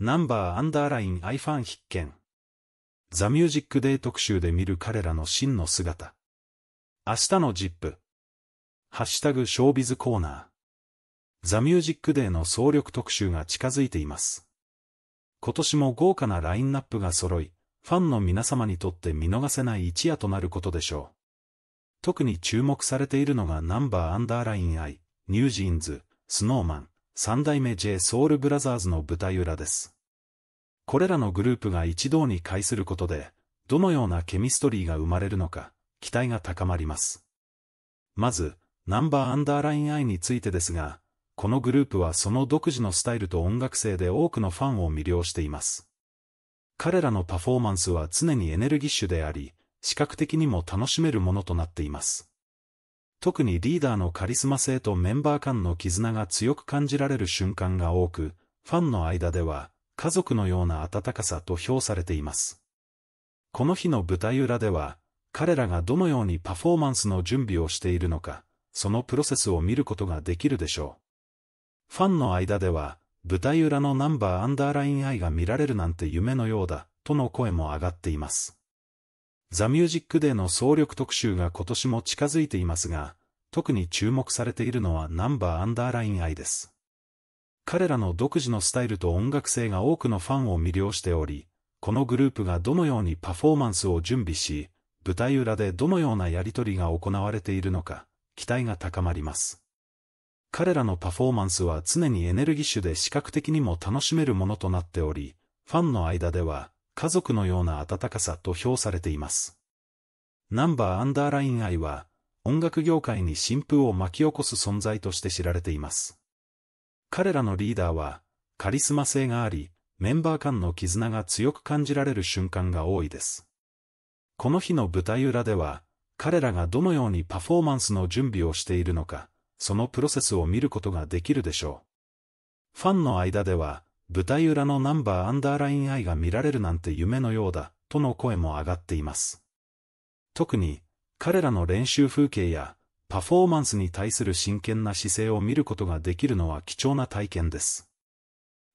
ナンバーアンダーライン i ファン必見。ザ・ミュージック・デイ特集で見る彼らの真の姿。明日のジップ。ハッシュタグショービズコーナー。ザ・ミュージック・デイの総力特集が近づいています。今年も豪華なラインナップが揃い、ファンの皆様にとって見逃せない一夜となることでしょう。特に注目されているのがナンバーアンダーライン i、ニュージーンズ、スノーマン。三代目 j ソウルブラザーズの舞台裏です。これらのグループが一堂に会することで、どのようなケミストリーが生まれるのか、期待が高まります。まず、ナンバーアンダーラインアイについてですが、このグループはその独自のスタイルと音楽性で多くのファンを魅了しています。彼らのパフォーマンスは常にエネルギッシュであり、視覚的にも楽しめるものとなっています。特にリーダーのカリスマ性とメンバー間の絆が強く感じられる瞬間が多く、ファンの間では、家族のような温かさと評されています。この日の舞台裏では、彼らがどのようにパフォーマンスの準備をしているのか、そのプロセスを見ることができるでしょう。ファンの間では、舞台裏のナンバーアンダーライン愛が見られるなんて夢のようだ、との声も上がっています。ザ・ミュージック・デーの総力特集が今年も近づいていますが、特に注目されているのはナンバーアンダーライン愛です。彼らの独自のスタイルと音楽性が多くのファンを魅了しており、このグループがどのようにパフォーマンスを準備し、舞台裏でどのようなやりとりが行われているのか、期待が高まります。彼らのパフォーマンスは常にエネルギッシュで視覚的にも楽しめるものとなっており、ファンの間では、家族のような温かさと評されています。ナンバーアンダーライン愛は、音楽業界に新風を巻き起こす存在として知られています。彼らのリーダーは、カリスマ性があり、メンバー間の絆が強く感じられる瞬間が多いです。この日の舞台裏では、彼らがどのようにパフォーマンスの準備をしているのか、そのプロセスを見ることができるでしょう。ファンの間では、舞台裏のナンバーアンダーライン愛が見られるなんて夢のようだ、との声も上がっています。特に、彼らの練習風景や、パフォーマンスに対する真剣な姿勢を見ることができるのは貴重な体験です。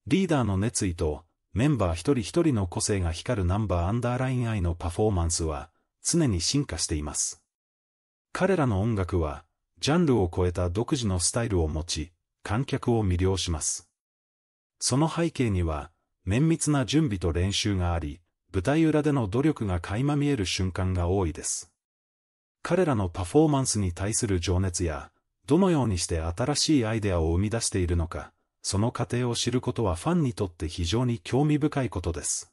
リーダーの熱意と、メンバー一人一人の個性が光るナンバーアンダーライン愛のパフォーマンスは、常に進化しています。彼らの音楽は、ジャンルを超えた独自のスタイルを持ち、観客を魅了します。その背景には、綿密な準備と練習があり、舞台裏での努力が垣間見える瞬間が多いです。彼らのパフォーマンスに対する情熱や、どのようにして新しいアイデアを生み出しているのか、その過程を知ることはファンにとって非常に興味深いことです。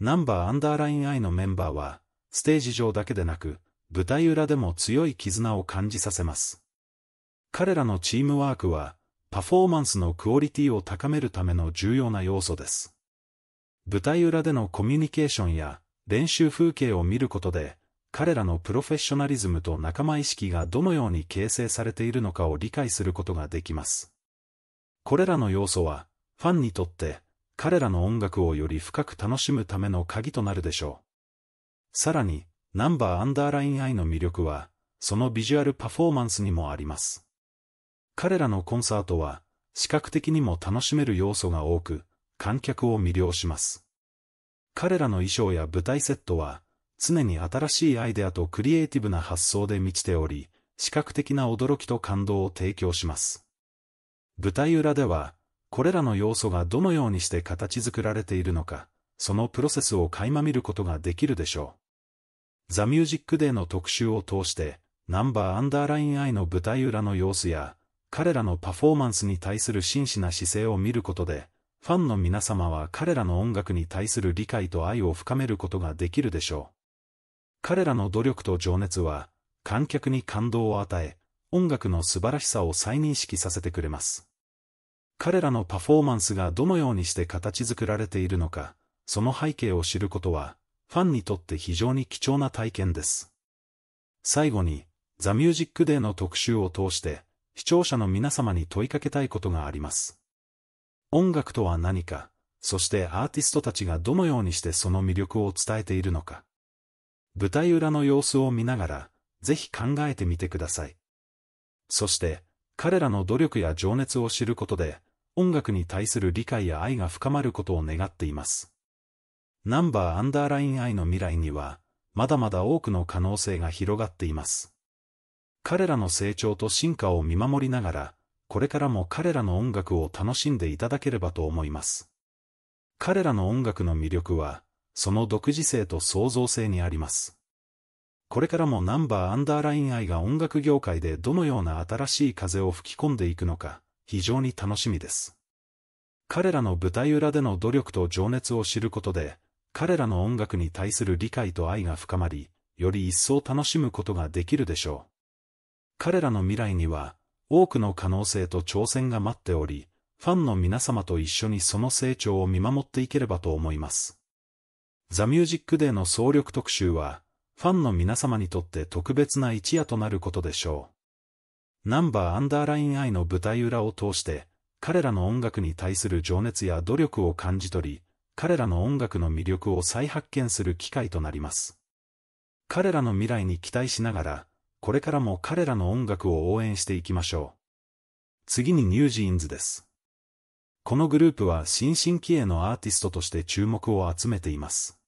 ナンバーアンダーライン I のメンバーは、ステージ上だけでなく、舞台裏でも強い絆を感じさせます。彼らのチームワークは、パフォーマンスのクオリティを高めるための重要な要素です。舞台裏でのコミュニケーションや練習風景を見ることで、彼らのプロフェッショナリズムと仲間意識がどのように形成されているのかを理解することができます。これらの要素は、ファンにとって、彼らの音楽をより深く楽しむための鍵となるでしょう。さらに、ナンバーアンダーライン I の魅力は、そのビジュアルパフォーマンスにもあります。彼らのコンサートは、視覚的にも楽しめる要素が多く、観客を魅了します。彼らの衣装や舞台セットは、常に新しいアイデアとクリエイティブな発想で満ちており、視覚的な驚きと感動を提供します。舞台裏では、これらの要素がどのようにして形作られているのか、そのプロセスを垣間見ることができるでしょう。ザ・ミュージックデーの特集を通して、ナンバーアンダーライン I の舞台裏の様子や、彼らのパフォーマンスに対する真摯な姿勢を見ることで、ファンの皆様は彼らの音楽に対する理解と愛を深めることができるでしょう。彼らの努力と情熱は、観客に感動を与え、音楽の素晴らしさを再認識させてくれます。彼らのパフォーマンスがどのようにして形作られているのか、その背景を知ることは、ファンにとって非常に貴重な体験です。最後に、ザ・ミュージック・デーの特集を通して、視聴者の皆様に問いかけたいことがあります。音楽とは何か、そしてアーティストたちがどのようにしてその魅力を伝えているのか。舞台裏の様子を見ながら、ぜひ考えてみてください。そして、彼らの努力や情熱を知ることで、音楽に対する理解や愛が深まることを願っています。ナンバーアンダーライン愛の未来には、まだまだ多くの可能性が広がっています。彼らの成長と進化を見守りながら、これからも彼らの音楽を楽しんでいただければと思います。彼らの音楽の魅力は、その独自性と創造性にあります。これからもナンバーアンダーライン愛が音楽業界でどのような新しい風を吹き込んでいくのか、非常に楽しみです。彼らの舞台裏での努力と情熱を知ることで、彼らの音楽に対する理解と愛が深まり、より一層楽しむことができるでしょう。彼らの未来には、多くの可能性と挑戦が待っており、ファンの皆様と一緒にその成長を見守っていければと思います。ザ・ミュージック・デーの総力特集は、ファンの皆様にとって特別な一夜となることでしょう。ナンバーアンダーラインイの舞台裏を通して、彼らの音楽に対する情熱や努力を感じ取り、彼らの音楽の魅力を再発見する機会となります。彼らの未来に期待しながら、これからも彼らの音楽を応援していきましょう。次にニュージーンズです。このグループは新進気鋭のアーティストとして注目を集めています。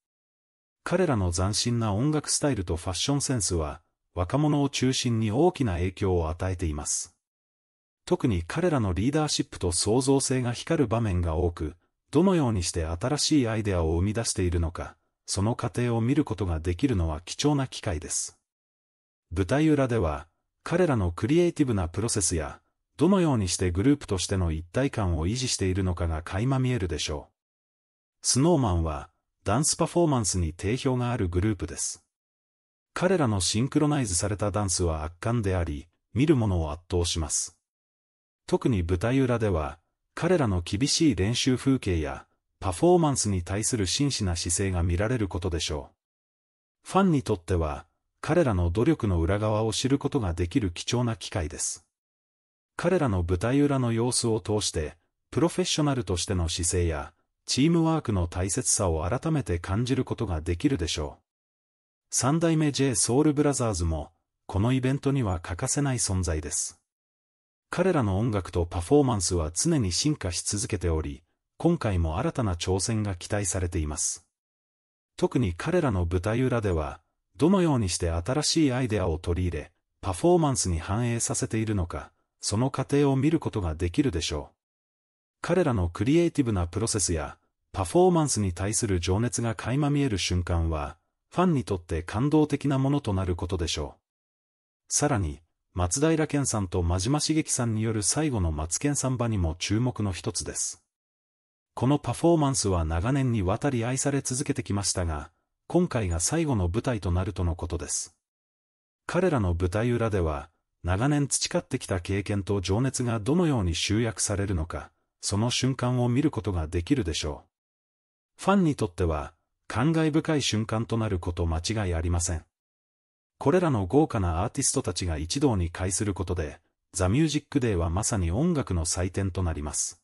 彼らの斬新な音楽スタイルとファッションセンスは、若者を中心に大きな影響を与えています。特に彼らのリーダーシップと創造性が光る場面が多く、どのようにして新しいアイデアを生み出しているのか、その過程を見ることができるのは貴重な機会です。舞台裏では、彼らのクリエイティブなプロセスや、どのようにしてグループとしての一体感を維持しているのかが垣間見えるでしょう。スノーマンは、ダンスパフォーマンスに定評があるグループです。彼らのシンクロナイズされたダンスは圧巻であり、見る者を圧倒します。特に舞台裏では、彼らの厳しい練習風景や、パフォーマンスに対する真摯な姿勢が見られることでしょう。ファンにとっては、彼らの努力の裏側を知ることができる貴重な機会です。彼らの舞台裏の様子を通して、プロフェッショナルとしての姿勢や、チームワークの大切さを改めて感じることができるでしょう。三代目 J ソウルブラザーズも、このイベントには欠かせない存在です。彼らの音楽とパフォーマンスは常に進化し続けており、今回も新たな挑戦が期待されています。特に彼らの舞台裏では、どのようにして新しいアイデアを取り入れ、パフォーマンスに反映させているのか、その過程を見ることができるでしょう。彼らのクリエイティブなプロセスや、パフォーマンスに対する情熱が垣間見える瞬間は、ファンにとって感動的なものとなることでしょう。さらに、松平健さんと真島茂樹さんによる最後の松健さん場にも注目の一つです。このパフォーマンスは長年にわたり愛され続けてきましたが、今回が最後の舞台となるとのことです。彼らの舞台裏では、長年培ってきた経験と情熱がどのように集約されるのか、その瞬間を見ることができるでしょう。ファンにとっては、感慨深い瞬間となること間違いありません。これらの豪華なアーティストたちが一堂に会することで、ザ・ミュージック・デーはまさに音楽の祭典となります。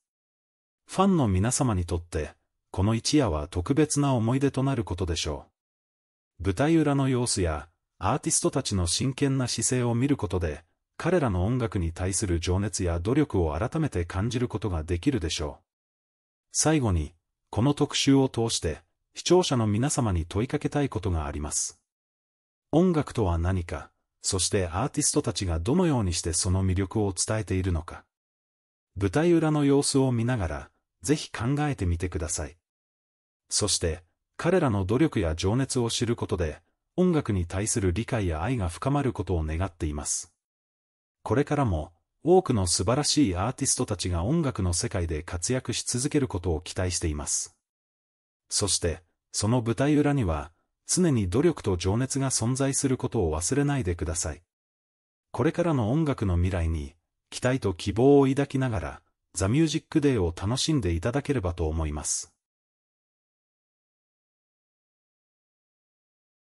ファンの皆様にとって、この一夜は特別な思い出となることでしょう。舞台裏の様子や、アーティストたちの真剣な姿勢を見ることで、彼らの音楽に対する情熱や努力を改めて感じることができるでしょう。最後に、この特集を通して、視聴者の皆様に問いかけたいことがあります。音楽とは何か、そしてアーティストたちがどのようにしてその魅力を伝えているのか。舞台裏の様子を見ながら、ぜひ考えてみてください。そして、彼らの努力や情熱を知ることで、音楽に対する理解や愛が深まることを願っています。これからも、多くの素晴らしいアーティストたちが音楽の世界で活躍し続けることを期待しています。そして、その舞台裏には、常に努力と情熱が存在することを忘れないでください。これからの音楽の未来に、期待と希望を抱きながら、ザ・ミュージック・デーを楽しんでいただければと思います。